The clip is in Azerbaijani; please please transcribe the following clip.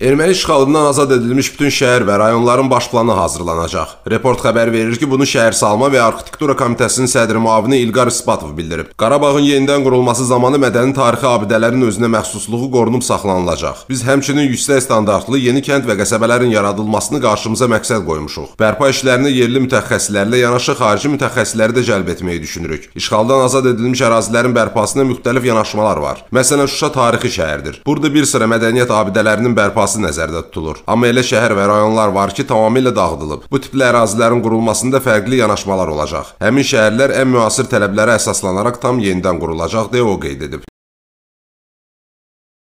Erməni işğalından azad edilmiş bütün şəhər və rayonların baş planı hazırlanacaq. Report xəbər verir ki, bunu Şəhər Salma və Arxitektura Komitəsinin sədri müavini İlqar İspatov bildirib. Qarabağın yenidən qurulması zamanı mədəni tarixi abidələrin özünə məxsusluğu qorunub saxlanılacaq. Biz həmçinin yüksək standartlı yeni kənd və qəsəbələrin yaradılmasını qarşımıza məqsəd qoymuşuq. Bərpa işlərinə yerli mütəxəssislərlə yanaşı xarici mütəxəssisləri də cəlb etməyi düşünürük. İşğaldan azad edilmiş ərazilərin bərpasına müxtəlif yanaşmalar var. Məsələn, Şuşa tarixi şəhərdir. Burada bir sıra mədəniyyət abidələrinin bərpası sahəsi nəzərdə tutulur. Amma elə şəhər və rayonlar var ki, tamamilə dağıdılıb. Bu tipli ərazilərin qurulmasında fərqli yanaşmalar olacaq. Həmin şəhərlər ən müasir tələblərə əsaslanaraq tam yenidən qurulacaq deyə o qeyd edib.